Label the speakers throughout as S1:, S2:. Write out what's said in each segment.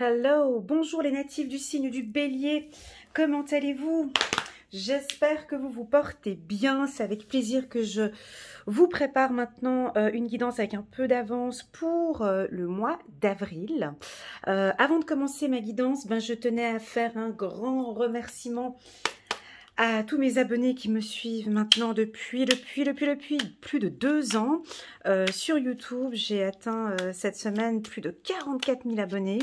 S1: Hello, bonjour les natifs du signe du bélier, comment allez-vous J'espère que vous vous portez bien, c'est avec plaisir que je vous prépare maintenant euh, une guidance avec un peu d'avance pour euh, le mois d'avril. Euh, avant de commencer ma guidance, ben, je tenais à faire un grand remerciement à tous mes abonnés qui me suivent maintenant depuis, depuis, depuis, depuis plus de deux ans euh, sur YouTube. J'ai atteint euh, cette semaine plus de 44 000 abonnés.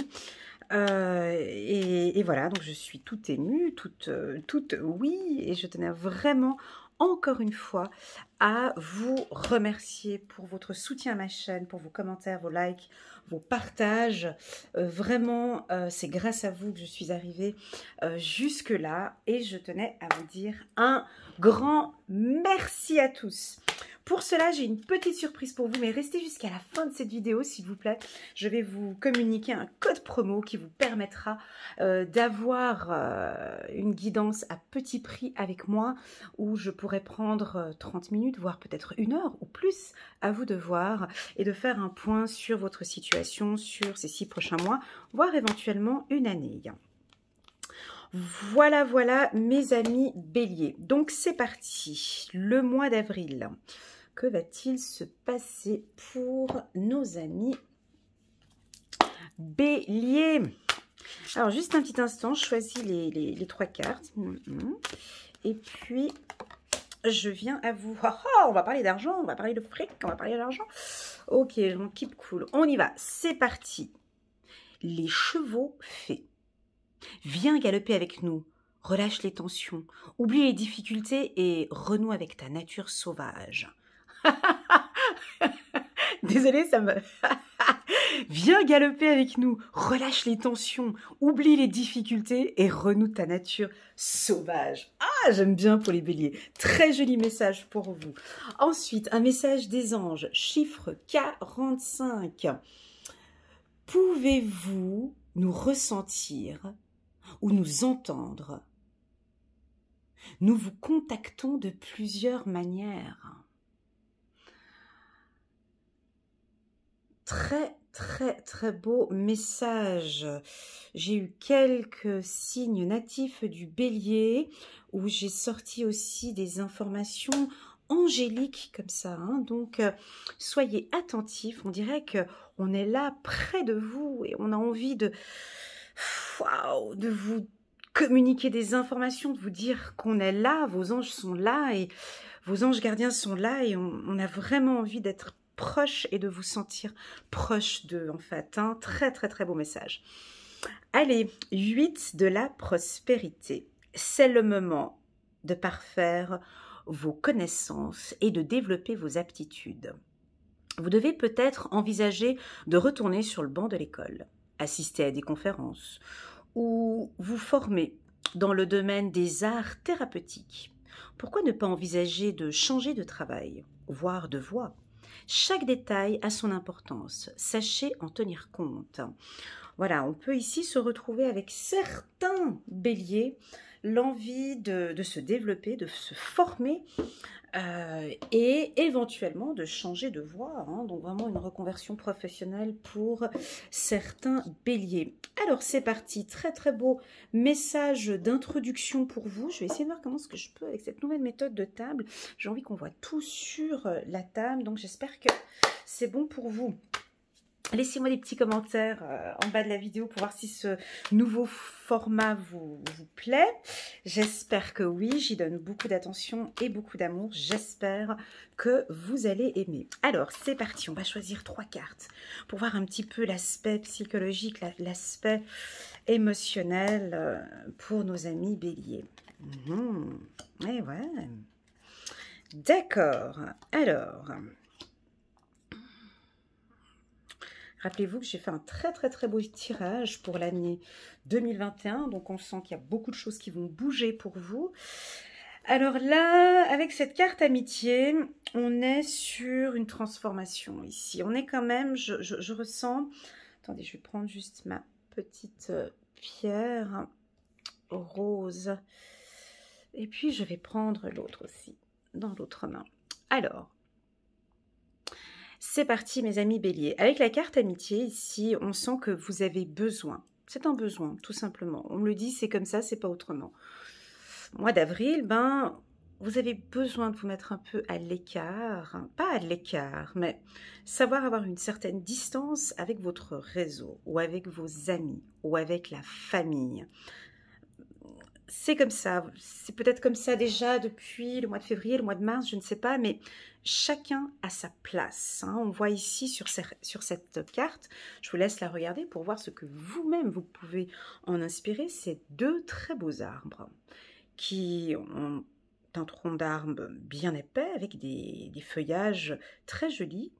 S1: Euh, et, et, voilà, donc je suis toute émue, toute, toute oui, et je tenais vraiment encore une fois à vous remercier pour votre soutien à ma chaîne, pour vos commentaires, vos likes, vos partages. Euh, vraiment, euh, c'est grâce à vous que je suis arrivée euh, jusque-là. Et je tenais à vous dire un grand merci à tous. Pour cela, j'ai une petite surprise pour vous, mais restez jusqu'à la fin de cette vidéo, s'il vous plaît. Je vais vous communiquer un code promo qui vous permettra euh, d'avoir euh, une guidance à petit prix avec moi, où je pourrais prendre 30 euh, minutes, voire peut-être une heure ou plus, à vous de voir, et de faire un point sur votre situation, sur ces six prochains mois, voire éventuellement une année. Voilà, voilà, mes amis béliers. Donc, c'est parti. Le mois d'avril que va-t-il se passer pour nos amis bélier Alors, juste un petit instant, je choisis les, trois cartes. Mm, mm. Et puis, je viens à vous. Oh, on va parler d'argent, on va parler de fric, on va parler d'argent. Ok, m'en kiffe cool. On y va, c'est parti. Les chevaux faits. Viens galoper avec nous. Relâche les tensions, oublie les difficultés et renoue avec ta nature sauvage. Désolée, ça me... Viens galoper avec nous, relâche les tensions, oublie les difficultés et renoue ta nature sauvage. Ah, j'aime bien pour les béliers. Très joli message pour vous. Ensuite, un message des anges, chiffre 45. Pouvez-vous nous ressentir ou nous entendre Nous vous contactons de plusieurs manières. très très très beau message. J'ai eu quelques signes natifs du bélier où j'ai sorti aussi des informations angéliques comme ça. Hein. Donc euh, soyez attentifs, on dirait que on est là près de vous et on a envie de, de vous communiquer des informations, de vous dire qu'on est là, vos anges sont là et vos anges gardiens sont là et on, on a vraiment envie d'être proche et de vous sentir proche d'eux, en fait. Un hein. très, très, très beau message. Allez, 8 de la prospérité. C'est le moment de parfaire vos connaissances et de développer vos aptitudes. Vous devez peut-être envisager de retourner sur le banc de l'école, assister à des conférences ou vous former dans le domaine des arts thérapeutiques. Pourquoi ne pas envisager de changer de travail, voire de voie chaque détail a son importance. Sachez en tenir compte. Voilà, on peut ici se retrouver avec certains béliers l'envie de, se développer, de se former euh, et éventuellement de changer de voie. Hein, donc vraiment une reconversion professionnelle pour certains béliers. Alors c'est parti, très très beau message d'introduction pour vous. Je vais essayer de voir comment ce que je peux avec cette nouvelle méthode de table. J'ai envie qu'on voit tout sur la table, donc j'espère que c'est bon pour vous. Laissez-moi des petits commentaires euh, en bas de la vidéo pour voir si ce nouveau format vous, plaît. J'espère que oui, j'y donne beaucoup d'attention et beaucoup d'amour. J'espère que vous allez aimer. Alors, c'est parti, on va choisir trois cartes pour voir un petit peu l'aspect psychologique, l'aspect émotionnel euh, pour nos amis béliers. Mais hmm. et eh ouais. D'accord, alors... Rappelez-vous que j'ai fait un très très très beau tirage pour l'année 2021, donc on sent qu'il y a beaucoup de choses qui vont bouger pour vous. Alors là, avec cette carte amitié, on est sur une transformation ici. On est quand même, je, ressens... Attendez, je vais prendre juste ma petite euh, pierre rose. Et puis, je vais prendre l'autre aussi, dans l'autre main. Alors, c'est parti mes amis béliers. Avec la carte amitié ici, on sent que vous avez besoin. C'est un besoin, tout simplement. On me le dit, c'est comme ça, c'est pas autrement. Mois d'avril, ben, vous avez besoin de vous mettre un peu à l'écart, pas à l'écart, mais savoir avoir une certaine distance avec votre réseau ou avec vos amis ou avec la famille c'est comme ça. C'est peut-être comme ça déjà depuis le mois de février, le mois de mars, je ne sais pas, mais chacun a sa place. Hein. On voit ici sur, cette carte, je vous laisse la regarder pour voir ce que vous-même vous pouvez en inspirer. Ces deux très beaux arbres qui ont un tronc d'arbre bien épais avec des, feuillages très jolis.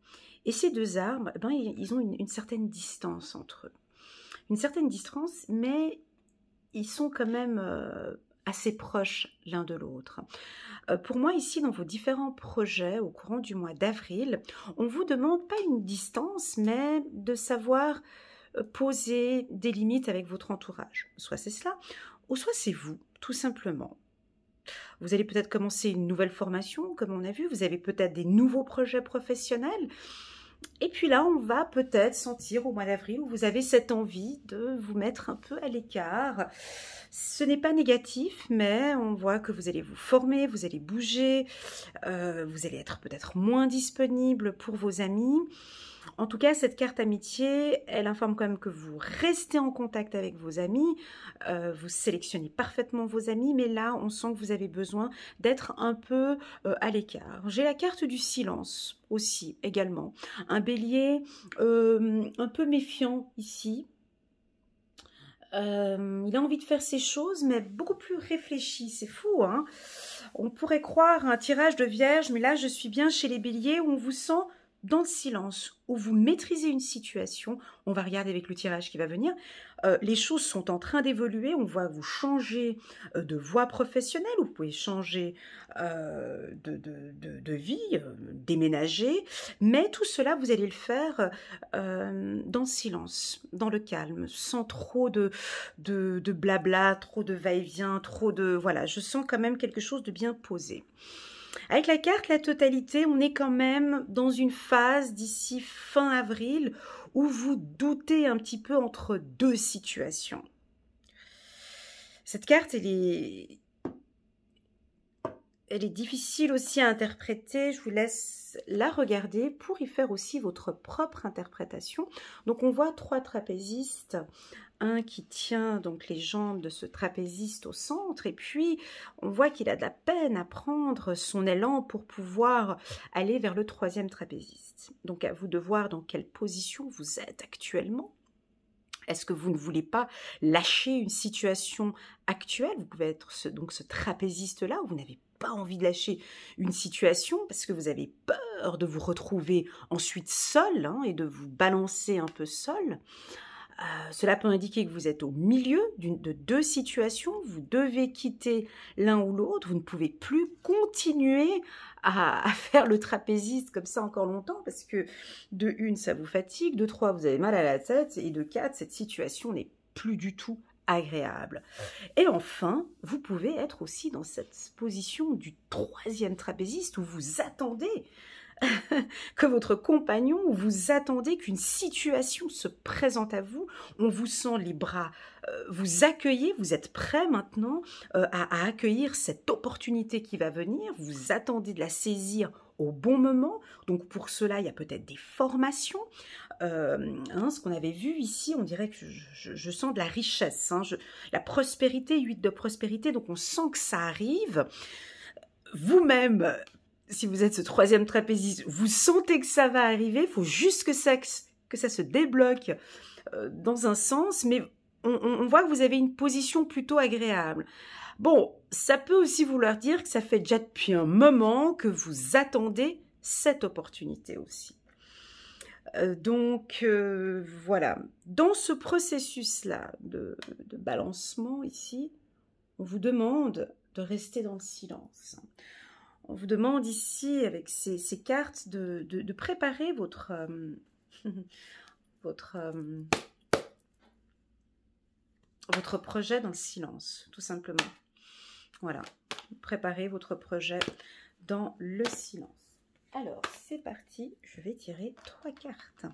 S1: Et ces deux arbres, eh ben, ils ont une certaine distance entre eux une certaine distance, mais ils sont quand même euh, assez proches l'un de l'autre. Euh, pour moi, ici, dans vos différents projets au courant du mois d'avril, on vous demande pas une distance, mais de savoir euh, poser des limites avec votre entourage. Soit c'est cela, ou soit c'est vous, tout simplement. Vous allez peut-être commencer une nouvelle formation, comme on a vu, vous avez peut-être des nouveaux projets professionnels, et puis là, on va peut-être sentir au mois d'avril où vous avez cette envie de vous mettre un peu à l'écart. Ce n'est pas négatif, mais on voit que vous allez vous former, vous allez bouger, euh, vous allez être peut-être moins disponible pour vos amis. En tout cas, cette carte amitié, elle informe quand même que vous restez en contact avec vos amis, euh, vous sélectionnez parfaitement vos amis, mais là, on sent que vous avez besoin d'être un peu euh, à l'écart. J'ai la carte du silence aussi, également. Un bélier euh, un peu méfiant ici, il a envie de faire ses choses, mais beaucoup plus réfléchi. C'est fou, hein On pourrait croire un tirage de vierge, mais là, je suis bien chez les béliers où on vous sent dans le silence où vous maîtrisez une situation, on va regarder avec le tirage qui va venir, euh, les choses sont en train d'évoluer, on voit vous changer euh, de voie professionnelle, vous pouvez changer euh, de, vie, déménager, mais tout cela, vous allez le faire dans le silence, dans le calme, sans trop de, de, blabla, trop de va-et-vient, trop de... Voilà, je sens quand même quelque chose de bien posé. Avec la carte La Totalité, on est quand même dans une phase d'ici fin avril où vous doutez un petit peu entre deux situations. Cette carte, elle est, elle est difficile aussi à interpréter. Je vous laisse la regarder pour y faire aussi votre propre interprétation. Donc on voit trois trapézistes un qui tient donc les jambes de ce trapéziste au centre et puis on voit qu'il a de la peine à prendre son élan pour pouvoir aller vers le troisième trapéziste. Donc à vous de voir dans quelle position vous êtes actuellement. Est-ce que vous ne voulez pas lâcher une situation actuelle Vous pouvez être ce, donc ce trapéziste-là où vous n'avez pas envie de lâcher une situation parce que vous avez peur de vous retrouver ensuite seul hein, et de vous balancer un peu seul. Euh, cela peut indiquer que vous êtes au milieu de deux situations, vous devez quitter l'un ou l'autre, vous ne pouvez plus continuer à, à, faire le trapéziste comme ça encore longtemps parce que de une, ça vous fatigue, de trois, vous avez mal à la tête et de quatre, cette situation n'est plus du tout agréable. Et enfin, vous pouvez être aussi dans cette position du troisième trapéziste où vous attendez que votre compagnon, vous attendez qu'une situation se présente à vous, on vous sent les bras, euh, vous accueillez, vous êtes prêt maintenant euh, à, accueillir cette opportunité qui va venir, vous attendez de la saisir au bon moment. Donc pour cela, il y a peut-être des formations. Euh, hein, ce qu'on avait vu ici, on dirait que je, sens de la richesse, hein. la prospérité, huit de prospérité, donc on sent que ça arrive. Vous-même, si vous êtes ce troisième trapéziste, vous sentez que ça va arriver, il faut juste que ça, que ça se débloque euh, dans un sens, mais on, voit que vous avez une position plutôt agréable. Bon, ça peut aussi vouloir dire que ça fait déjà depuis un moment que vous attendez cette opportunité aussi. Euh, donc euh, voilà, dans ce processus-là de, de balancement ici, on vous demande de rester dans le silence on vous demande ici, avec ces, cartes, de, préparer votre... Euh, votre, euh, votre projet dans le silence, tout simplement. Voilà, préparer votre projet dans le silence. Alors, c'est parti, je vais tirer trois cartes.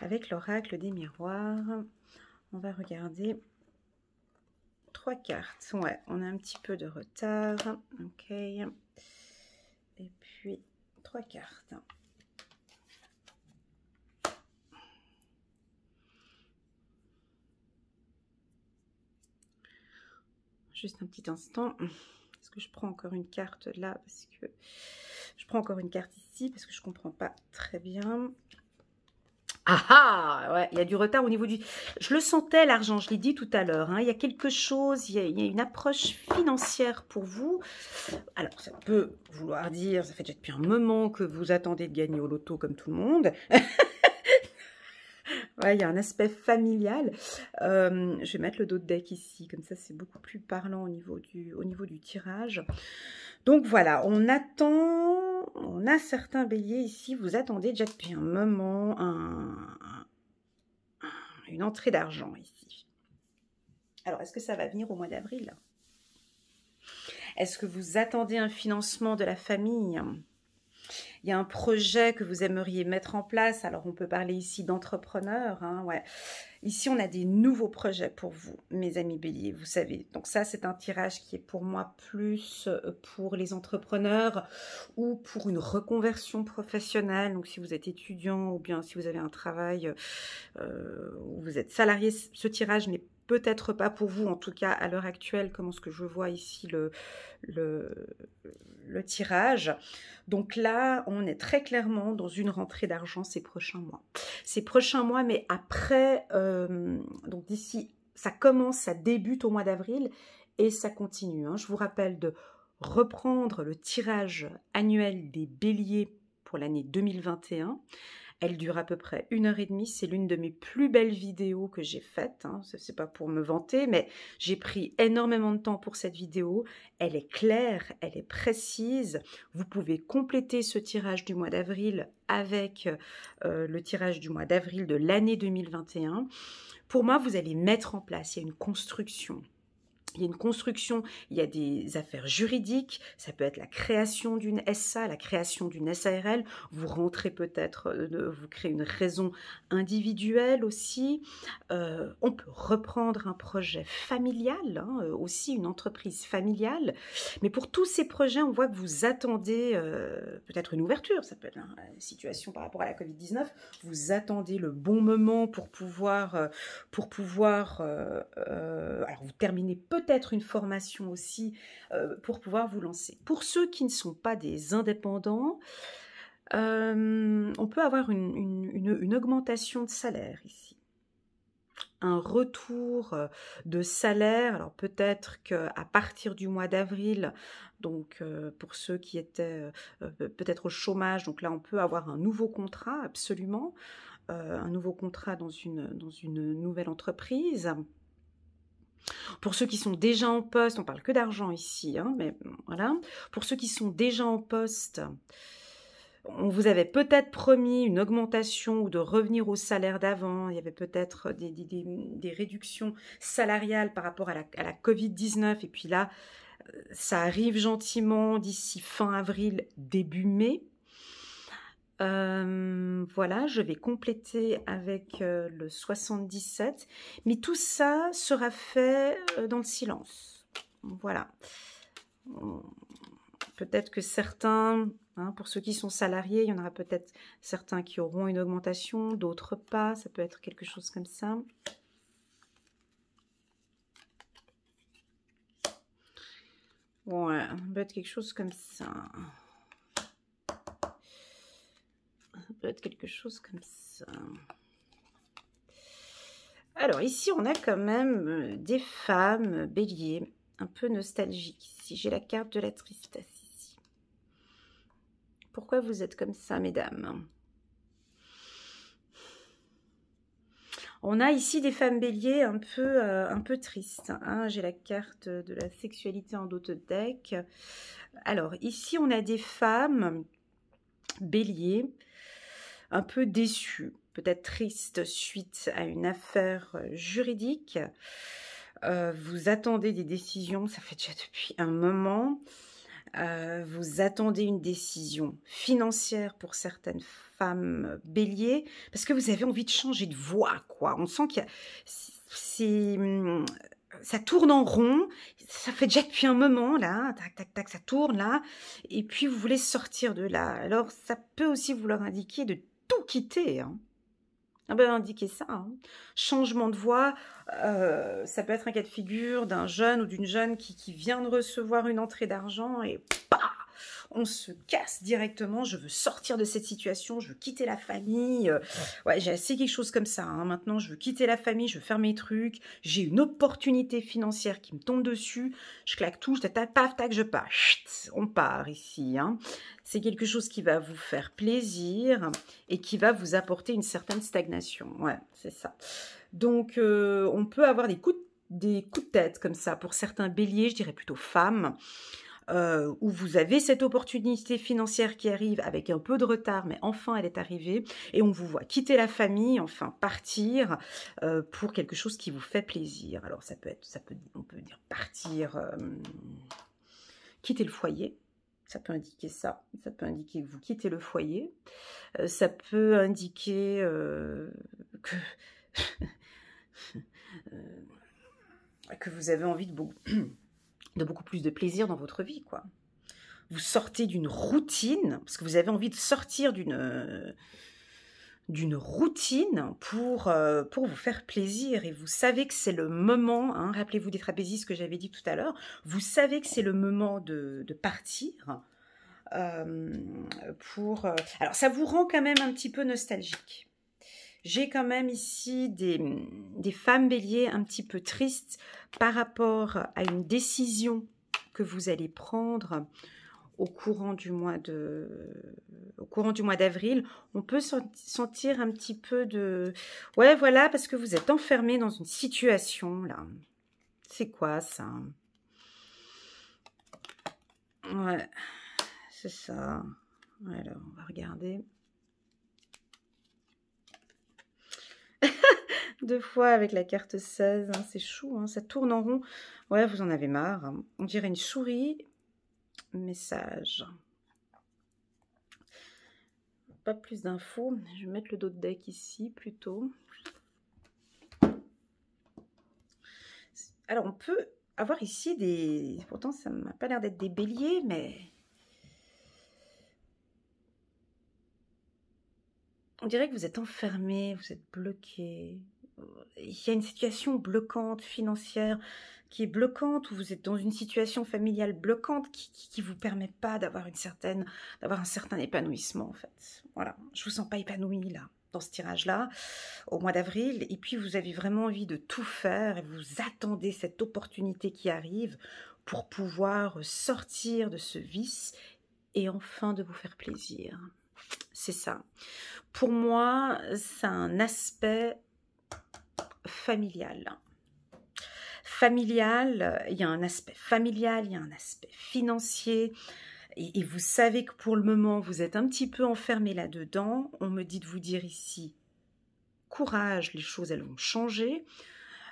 S1: Avec l'oracle des miroirs, on va regarder trois cartes. Ouais, on a un petit peu de retard. Ok puis trois cartes. Juste un petit instant. Est-ce que je prends encore une carte là Parce que je prends encore une carte ici parce que je comprends pas très bien. Ah ah ouais, Il y a du retard au niveau du... Je le sentais, l'argent, je l'ai dit tout à l'heure. Hein, il y a quelque chose, il y a, une approche financière pour vous. Alors, ça peut vouloir dire, ça fait déjà depuis un moment que vous attendez de gagner au loto comme tout le monde. ouais, il y a un aspect familial. Euh, je vais mettre le dos de deck ici, comme ça c'est beaucoup plus parlant au niveau du, au niveau du tirage. Donc voilà, on attend, on a certains béliers ici, vous attendez déjà depuis un moment une entrée d'argent ici. Alors, est-ce que ça va venir au mois d'avril Est-ce que vous attendez un financement de la famille il y a un projet que vous aimeriez mettre en place. Alors, on peut parler ici d'entrepreneur. Hein, ouais. Ici, on a des nouveaux projets pour vous, mes amis béliers, vous savez. Donc ça, c'est un tirage qui est pour moi plus euh, pour les entrepreneurs ou pour une reconversion professionnelle. Donc si vous êtes étudiant ou bien si vous avez un travail euh, où vous êtes salarié, ce tirage n'est peut-être pas pour vous, en tout cas à l'heure actuelle, comment ce que je vois ici le, le, tirage. Donc là, on est très clairement dans une rentrée d'argent ces prochains mois. Ces prochains mois, mais après, euh, donc d'ici, ça commence, ça débute au mois d'avril et ça continue. Hein. Je vous rappelle de reprendre le tirage annuel des béliers pour l'année 2021 elle dure à peu près une heure et demie. C'est l'une de mes plus belles vidéos que j'ai faites. Hein. ce n'est pas pour me vanter, mais j'ai pris énormément de temps pour cette vidéo. Elle est claire, elle est précise. Vous pouvez compléter ce tirage du mois d'avril avec euh, le tirage du mois d'avril de l'année 2021. Pour moi, vous allez mettre en place, il y a une construction il y a une construction, il y a des affaires juridiques, ça peut être la création d'une SA, la création d'une SARL, vous rentrez peut-être, euh, vous créez une raison individuelle aussi, euh, on peut reprendre un projet familial, hein, euh, aussi une entreprise familiale, mais pour tous ces projets, on voit que vous attendez peut-être une ouverture, ça peut être une situation par rapport à la Covid-19, vous attendez le bon moment pour pouvoir, pour pouvoir, alors vous terminez peut-être être une formation aussi euh, pour pouvoir vous lancer. Pour ceux qui ne sont pas des indépendants, euh, on peut avoir une, augmentation de salaire ici. Un retour euh, de salaire, alors peut-être qu'à partir du mois d'avril, donc pour ceux qui étaient peut-être au chômage, donc là on peut avoir un nouveau contrat absolument, un nouveau contrat dans une, dans une nouvelle entreprise. Pour ceux qui sont déjà en poste, on parle que d'argent ici, hein, mais voilà. Pour ceux qui sont déjà en poste, on vous avait peut-être promis une augmentation ou de revenir au salaire d'avant. Il y avait peut-être des, réductions salariales par rapport à à la Covid-19. Et puis là, euh, ça arrive gentiment d'ici fin avril, début mai. Euh, voilà, je vais compléter avec euh, le 77. Mais tout ça sera fait euh, dans le silence. Voilà. Peut-être que certains, hein, pour ceux qui sont salariés, il y en aura peut-être certains qui auront une augmentation, d'autres pas. Ça peut être quelque chose comme ça. Ouais, peut-être quelque chose comme ça. peut être quelque chose comme ça. Alors ici, on a quand même euh, des femmes euh, béliers, un peu nostalgiques. Si j'ai la carte de la tristesse ici. Pourquoi vous êtes comme ça, mesdames On a ici des femmes béliers un peu, euh, un peu tristes. Hein. J'ai la carte de la sexualité en d'autres deck. Alors, ici, on a des femmes béliers un peu déçu, peut-être triste suite à une affaire euh, juridique. Euh, vous attendez des décisions, ça fait déjà depuis un moment. Euh, vous attendez une décision financière pour certaines femmes béliers, parce que vous avez envie de changer de voie, quoi. On sent qu'il C'est... Hum, ça tourne en rond, ça fait déjà depuis un moment là, tac tac tac, ça tourne là, et puis vous voulez sortir de là. Alors ça peut aussi vouloir indiquer de quitter. Hein. Ah ben, indiquer ça. Hein. Changement de voix, euh, ça peut être un cas de figure d'un jeune ou d'une jeune qui, vient de recevoir une entrée d'argent et on se casse directement, je veux sortir de cette situation, je veux quitter la famille. Euh, ouais, j'ai assez quelque chose comme ça. Hein. Maintenant, je veux quitter la famille, je veux faire mes trucs, j'ai une opportunité financière qui me tombe dessus, je claque tout, je tac, paf, tac, je pars. on part ici. Hein. C'est quelque chose qui va vous faire plaisir et qui va vous apporter une certaine stagnation. Ouais, c'est ça. Donc, euh, on peut avoir des des coups de tête comme ça pour certains béliers, je dirais plutôt femmes. Euh, où vous avez cette opportunité financière qui arrive avec un peu de retard, mais enfin elle est arrivée, et on vous voit quitter la famille, enfin partir euh, pour quelque chose qui vous fait plaisir. Alors ça peut être, ça peut, on peut dire partir, euh, quitter le foyer, ça peut indiquer ça. Ça peut indiquer que vous quittez le foyer. ça peut indiquer que, que vous avez envie de beaucoup de beaucoup plus de plaisir dans votre vie, quoi. Vous sortez d'une routine, parce que vous avez envie de sortir d'une euh, d'une routine pour, euh, pour vous faire plaisir. Et vous savez que c'est le moment, hein, rappelez-vous des trapézistes que j'avais dit tout à l'heure, vous savez que c'est le moment de, partir. Euh, pour, alors ça vous rend quand même un petit peu nostalgique. J'ai quand même ici des, femmes béliers un petit peu tristes par rapport à une décision que vous allez prendre au courant du mois au courant du mois d'avril, on peut sentir un petit peu de ouais voilà parce que vous êtes enfermé dans une situation là. C'est quoi ça Ouais, c'est ça. Alors on va regarder. deux fois avec la carte 16. Hein, c'est chou, hein, ça tourne en rond. Ouais, vous en avez marre. Hein. On dirait une souris. Message. Pas plus d'infos. Je vais mettre le dos de deck ici plutôt. Alors, on peut avoir ici des... Pourtant, ça m'a pas l'air d'être des béliers, mais... On dirait que vous êtes enfermé, vous êtes bloqué, il y a une situation bloquante financière qui est bloquante, ou vous êtes dans une situation familiale bloquante qui, qui, vous permet pas d'avoir une certaine, d'avoir un certain épanouissement en fait. Voilà, je vous sens pas épanoui là dans ce tirage-là au mois d'avril, et puis vous avez vraiment envie de tout faire, et vous attendez cette opportunité qui arrive pour pouvoir sortir de ce vice et enfin de vous faire plaisir. C'est ça. Pour moi, c'est un aspect familial. Familial, il y a un aspect familial, il y a un aspect financier. Et, vous savez que pour le moment, vous êtes un petit peu enfermé là-dedans. On me dit de vous dire ici, courage, les choses, elles vont changer.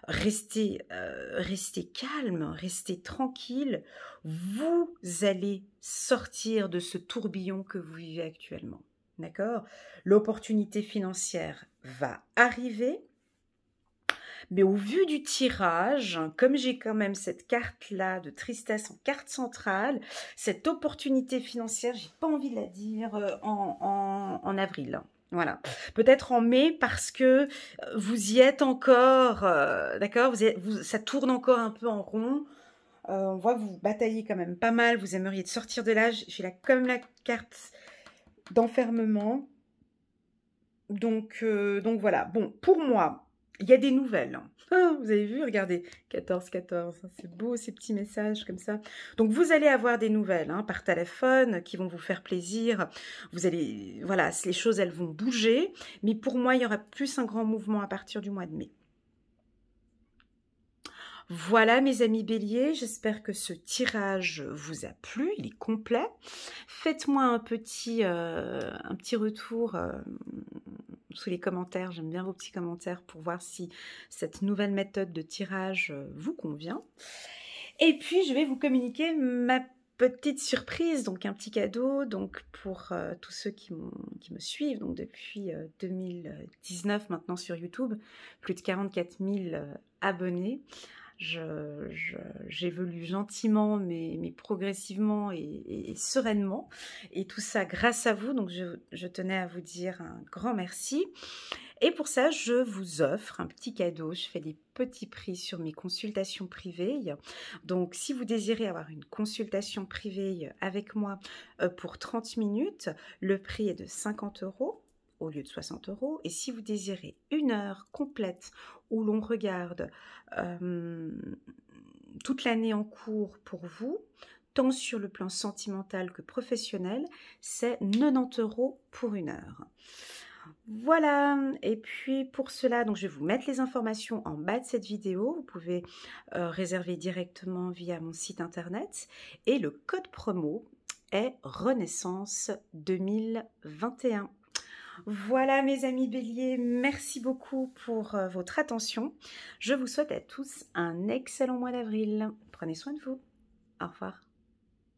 S1: Restez, euh, restez calme, restez tranquille. Vous allez sortir de ce tourbillon que vous vivez actuellement. D'accord L'opportunité financière va arriver. Mais au vu du tirage, hein, comme j'ai quand même cette carte-là de tristesse en carte centrale, cette opportunité financière, j'ai pas envie de la dire euh, en, avril. Hein. Voilà. Peut-être en mai parce que euh, vous y êtes encore, euh, d'accord vous, Ça tourne encore un peu en rond. on voit que vous bataillez quand même pas mal. Vous aimeriez de sortir de là. J'ai là comme la carte d'enfermement. Donc, donc voilà. Bon, pour moi, il y a des nouvelles. Hein. Ah, vous avez vu, regardez, 14, 14. Hein, c'est beau ces petits messages comme ça. Donc vous allez avoir des nouvelles hein, par téléphone qui vont vous faire plaisir. Vous allez, voilà, les choses elles vont bouger. Mais pour moi, il y aura plus un grand mouvement à partir du mois de mai. Voilà mes amis béliers, j'espère que ce tirage vous a plu, il est complet. Faites-moi un, petit, euh, un petit retour euh, sous les commentaires. J'aime bien vos petits commentaires pour voir si cette nouvelle méthode de tirage euh, vous convient. Et puis, je vais vous communiquer ma petite surprise, donc un petit cadeau donc pour euh, tous ceux qui, me suivent donc depuis 2019 euh, maintenant sur YouTube, plus de 44 000 abonnés j'évolue gentiment, mais, progressivement et, sereinement. Et tout ça grâce à vous. Donc, je, je, tenais à vous dire un grand merci. Et pour ça, je vous offre un petit cadeau. Je fais des petits prix sur mes consultations privées. Donc, si vous désirez avoir une consultation privée avec moi euh, pour 30 minutes, le prix est de 50 euros au lieu de 60 euros. Et si vous désirez une heure complète où l'on regarde euh, toute l'année en cours pour vous, tant sur le plan sentimental que professionnel, c'est 90 euros pour une heure. Voilà, et puis pour cela, donc je vais vous mettre les informations en bas de cette vidéo. Vous pouvez euh, réserver directement via mon site internet. Et le code promo est Renaissance 2021. Voilà mes amis béliers, merci beaucoup pour euh, votre attention. Je vous souhaite à tous un excellent mois d'avril. Prenez soin de vous. Au revoir.